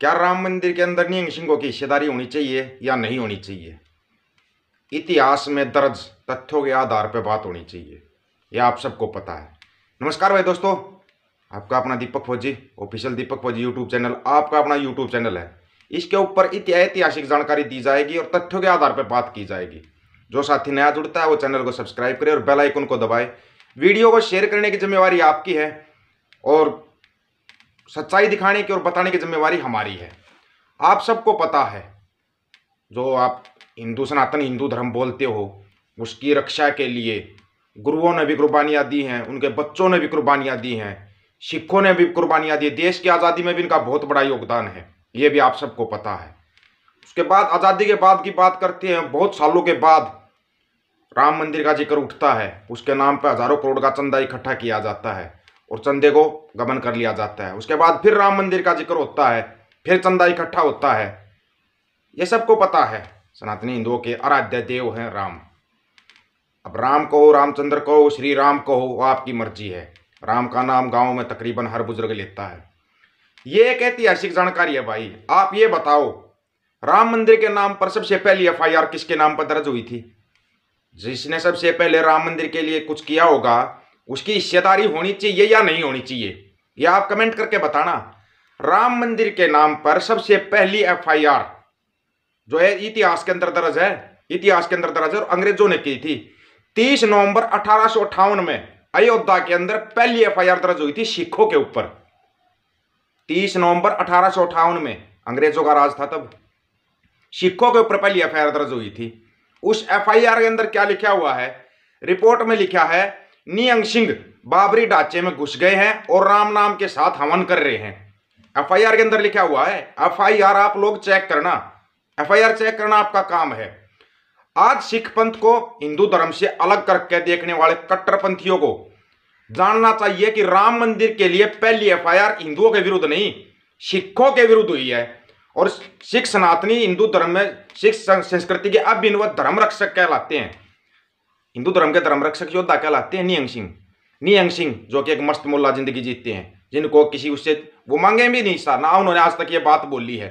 क्या राम मंदिर के अंदर नियंग सिंहों की हिस्सेदारी होनी चाहिए या नहीं होनी चाहिए इतिहास में दर्ज तथ्यों के आधार पर बात होनी चाहिए यह आप सबको पता है नमस्कार भाई दोस्तों आपका अपना दीपक फौजी ऑफिशियल दीपक फौजी यूट्यूब चैनल आपका अपना यूट्यूब चैनल है इसके ऊपर ऐतिहासिक जानकारी दी जाएगी और तथ्यों के आधार पर बात की जाएगी जो साथी नया जुड़ता है वो चैनल को सब्सक्राइब करें और बेल आइकन को दबाए वीडियो को शेयर करने की जिम्मेवारी आपकी है और सच्चाई दिखाने की और बताने की जिम्मेवारी हमारी है आप सबको पता है जो आप हिंदू सनातन हिंदू धर्म बोलते हो उसकी रक्षा के लिए गुरुओं ने भी कुर्बानियाँ दी हैं उनके बच्चों ने भी कुर्बानियाँ दी हैं सिखों ने भी कुर्बानियाँ दी देश की आज़ादी में भी इनका बहुत बड़ा योगदान है ये भी आप सबको पता है उसके बाद आज़ादी के बाद की बात करते हैं बहुत सालों के बाद राम मंदिर का जिक्र उठता है उसके नाम पर हज़ारों करोड़ का चंदा इकट्ठा किया जाता है और चंदे को गमन कर लिया जाता है उसके बाद फिर राम मंदिर का जिक्र होता है फिर चंदा इकट्ठा होता है ये सबको पता है सनातनी हिंदुओं के आराध्य देव हैं राम अब राम कहो रामचंद्र कहो श्री राम कहो आपकी मर्जी है राम का नाम गांव में तकरीबन हर बुजुर्ग लेता है ये एक ऐतिहासिक जानकारी है भाई आप ये बताओ राम मंदिर के नाम पर सबसे पहली एफआईआर किसके नाम पर दर्ज हुई थी जिसने सबसे पहले राम मंदिर के लिए कुछ किया होगा उसकी हिस्सेदारी होनी चाहिए या नहीं होनी चाहिए यह आप कमेंट करके बताना राम मंदिर के नाम पर सबसे पहली एफआईआर जो है इतिहास के अंदर दर्ज है इतिहास के अंदर दर्ज है और अंग्रेजों ने की थी तीस नवंबर अठारह में अयोध्या के अंदर पहली एफ दर्ज हुई थी सिखों के ऊपर तीस नवंबर अठारह में अंग्रेजों का राज था तब सिखों के ऊपर पहली एफ दर्ज हुई थी उस एफआईआर के अंदर क्या लिखा हुआ है रिपोर्ट में लिखा है नियंग सिंह बाबरी ढांचे में घुस गए हैं और राम नाम के साथ हवन कर रहे हैं एफआईआर के अंदर लिखा हुआ है एफआईआर आप लोग चेक करना एफआईआर चेक करना आपका काम है आज सिख पंथ को हिंदू धर्म से अलग करके देखने वाले कट्टरपंथियों को जानना चाहिए कि राम मंदिर के लिए पहली एफआईआर हिंदुओं के विरुद्ध नहीं सिखों के विरुद्ध हुई है और सिख सनातनी हिंदू धर्म में सिख संस्कृति के अभिन्न धर्म रक्षक कहलाते हैं हिंदू धर्म के धर्म रक्षक योद्धा कहलाते हैं नियंग सिंह नियंग सिंह जो कि एक मस्त मुल्ला जिंदगी जीते हैं जिनको किसी उससे वो मांगे भी नहीं सर ना उन्होंने आज तक ये बात बोली है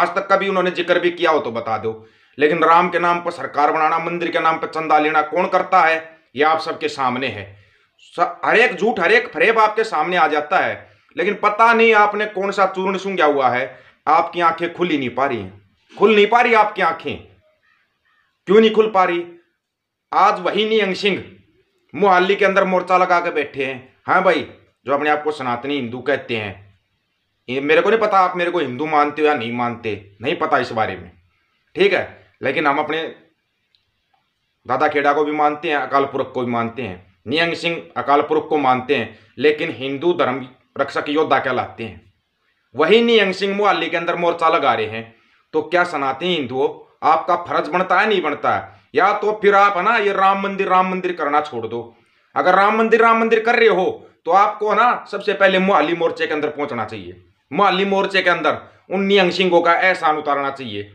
आज तक कभी उन्होंने जिक्र भी किया हो तो बता दो लेकिन राम के नाम पर सरकार बनाना मंदिर के नाम पर चंदा लेना कौन करता है ये आप सबके सामने है हर एक झूठ हर एक फरेब आपके सामने आ जाता है लेकिन पता नहीं आपने कौन सा चूर्ण सूंघा हुआ है आपकी आंखें खुल ही नहीं पा रही खुल नहीं पा रही आपकी आंखें क्यों नहीं खुल पा रही आज वही नियंग सिंह मोहाली के अंदर मोर्चा लगा के बैठे हैं हाँ भाई जो अपने आप को सनातनी हिंदू कहते हैं ये मेरे को नहीं पता आप मेरे को हिंदू मानते हो या नहीं मानते नहीं पता इस बारे में ठीक है लेकिन हम अपने दादा खेड़ा को भी मानते हैं अकाल पुरख को भी मानते हैं नियंग सिंह अकाल पुरख को मानते हैं लेकिन हिंदू धर्म रक्षक योद्धा कहलाते हैं वही नियंग सिंह मोहाली के अंदर मोर्चा लगा रहे हैं तो क्या सनातनी हिंदुओं आपका फर्ज बनता है नहीं बनता है या तो फिर आप है ना ये राम मंदिर राम मंदिर करना छोड़ दो अगर राम मंदिर राम मंदिर कर रहे हो तो आपको है ना सबसे पहले मोहाली मोर्चे के अंदर पहुंचना चाहिए मोहाली मोर्चे के अंदर उन नियंग सिंहों का एहसान उतारना चाहिए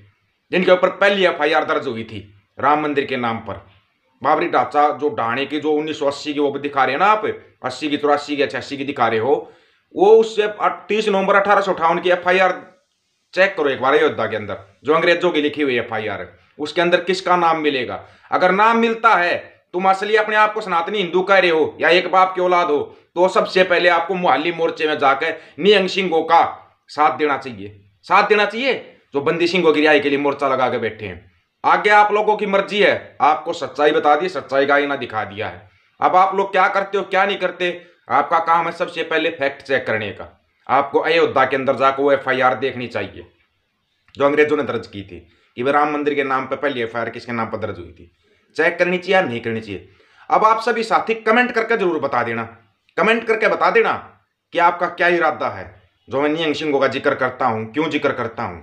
जिनके ऊपर पहली एफ दर्ज हुई थी राम मंदिर के नाम पर बाबरी ढांचा जो डाणे की जो उन्नीस सौ अस्सी की वो दिखा रहे हैं ना आप अस्सी की चौरासी की छियासी की दिखा रहे हो वो उससे तीस नवंबर अठारह सौ अठावन की एफ चेक करो एक बार अयोध्या के अंदर जो अंग्रेजों की लिखी हुई एफ आई आर है उसके अंदर किसका नाम मिलेगा अगर नाम मिलता है तुम असली अपने आप को सनातनी हिंदू कह रहे हो या एक बाप की औलाद हो तो सबसे पहले आपको मोहाली मोर्चे में जाकर नियंग सिंह का साथ देना चाहिए साथ देना चाहिए जो बंदी सिंह गिराई के लिए मोर्चा लगा के बैठे हैं आगे आप लोगों की मर्जी है आपको सच्चाई बता दी सच्चाई का आईना दिखा दिया है अब आप लोग क्या करते हो क्या नहीं करते आपका काम है सबसे पहले फैक्ट चेक करने का आपको अयोध्या के अंदर जाकर वो एफ देखनी चाहिए जो अंग्रेजों ने दर्ज की थी कि राम मंदिर के नाम पर पहली एफ किसके नाम पर दर्ज हुई थी चेक करनी चाहिए या नहीं करनी चाहिए अब आप सभी साथी कमेंट करके जरूर बता देना कमेंट करके बता देना कि आपका क्या इरादा है जो मैं नियंग सिंह का जिक्र करता हूँ क्यों जिक्र करता हूँ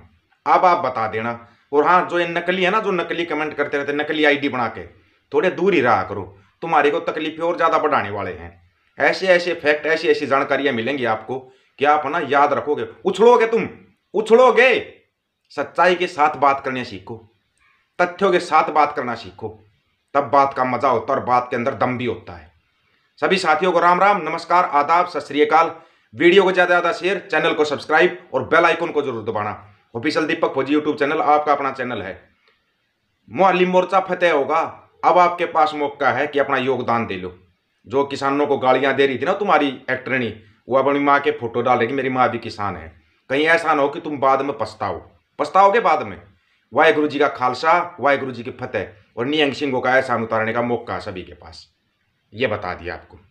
अब आप बता देना और हाँ जो ये नकली है ना जो नकली कमेंट करते रहते नकली आईडी बना के थोड़े दूर ही रहा करो तुम्हारे को तकलीफें और ज़्यादा बढ़ाने वाले हैं ऐसे ऐसे फैक्ट ऐसी ऐसी जानकारियाँ मिलेंगी आपको कि आप ना याद रखोगे उछड़ोगे तुम उछड़ोगे सच्चाई के साथ बात करने सीखो तथ्यों के साथ बात करना सीखो तब बात का मजा होता है और बात के अंदर दम भी होता है सभी साथियों को राम राम नमस्कार आदाब सत श्रीकाल वीडियो को ज़्यादा ज़्यादा शेयर चैनल को सब्सक्राइब और बेल आइकन को जरूर दबाना ऑफिशियल दीपक फौजी यूट्यूब चैनल आपका अपना चैनल है मुहलिम मोर्चा फतेह होगा अब आपके पास मौका है कि अपना योगदान दे लो जो किसानों को गालियां दे रही थी ना तुम्हारी एक्ट्रेणी वो अपनी माँ के फोटो डालेगी मेरी माँ भी किसान है कहीं ऐसा ना हो कि तुम बाद में पछताओ पछताओगे बाद में वाहेगुरु जी का खालसा वाहेगुरु जी की फतेह और नियंग सिंह को का ऐसा उतारने का मौका सभी के पास ये बता दिया आपको